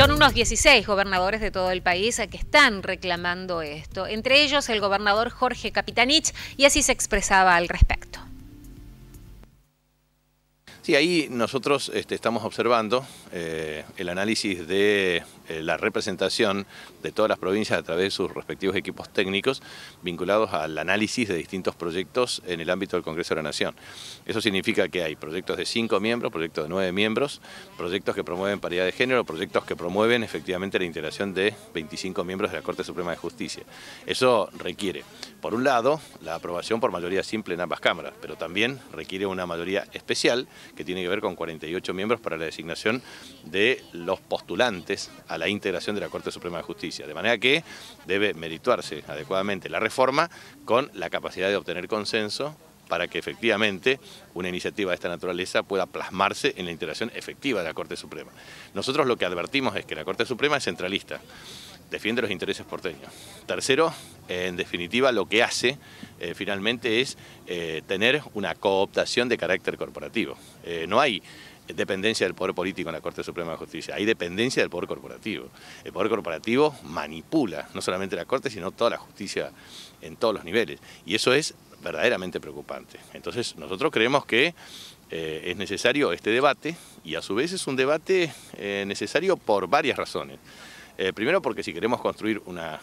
Son unos 16 gobernadores de todo el país que están reclamando esto, entre ellos el gobernador Jorge Capitanich, y así se expresaba al respecto. Y ahí nosotros este, estamos observando eh, el análisis de eh, la representación de todas las provincias a través de sus respectivos equipos técnicos vinculados al análisis de distintos proyectos en el ámbito del Congreso de la Nación. Eso significa que hay proyectos de cinco miembros, proyectos de nueve miembros, proyectos que promueven paridad de género, proyectos que promueven efectivamente la integración de 25 miembros de la Corte Suprema de Justicia. Eso requiere, por un lado, la aprobación por mayoría simple en ambas cámaras, pero también requiere una mayoría especial que tiene que ver con 48 miembros para la designación de los postulantes a la integración de la Corte Suprema de Justicia. De manera que debe merituarse adecuadamente la reforma con la capacidad de obtener consenso para que efectivamente una iniciativa de esta naturaleza pueda plasmarse en la integración efectiva de la Corte Suprema. Nosotros lo que advertimos es que la Corte Suprema es centralista, defiende los intereses porteños. Tercero, en definitiva, lo que hace eh, finalmente es eh, tener una cooptación de carácter corporativo. Eh, no hay dependencia del poder político en la Corte Suprema de Justicia, hay dependencia del poder corporativo. El poder corporativo manipula no solamente la Corte, sino toda la justicia en todos los niveles. Y eso es verdaderamente preocupante. Entonces nosotros creemos que es necesario este debate y a su vez es un debate necesario por varias razones. Eh, primero porque si queremos construir una,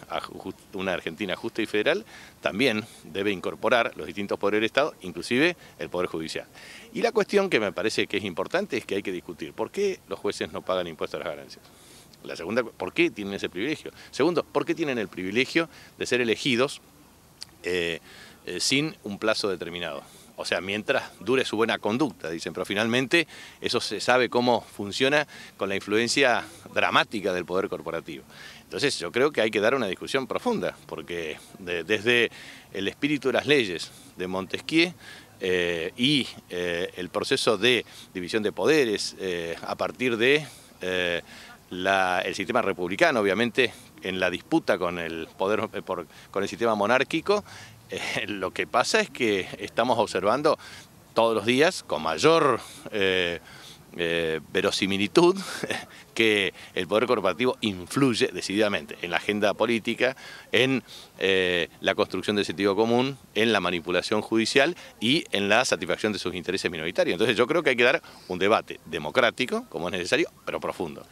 Argentina justa y federal, también debe incorporar los distintos poderes del Estado, inclusive el Poder Judicial. Y la cuestión que me parece que es importante es que hay que discutir por qué los jueces no pagan impuestos a las ganancias. La segunda, ¿por qué tienen ese privilegio? Segundo, ¿por qué tienen el privilegio de ser elegidos eh, eh, sin un plazo determinado? o sea, mientras dure su buena conducta, dicen, pero finalmente eso se sabe cómo funciona con la influencia dramática del poder corporativo. Entonces yo creo que hay que dar una discusión profunda, porque desde el espíritu de las leyes de Montesquieu eh, y eh, el proceso de división de poderes eh, a partir de... el sistema republicano, obviamente, en la disputa con el poder, con el sistema monárquico, lo que pasa es que estamos observando todos los días con mayor eh, eh, verosimilitud que el poder corporativo influye decididamente en la agenda política, en eh, la construcción del sentido común, en la manipulación judicial y en la satisfacción de sus intereses minoritarios. Entonces yo creo que hay que dar un debate democrático, como es necesario, pero profundo.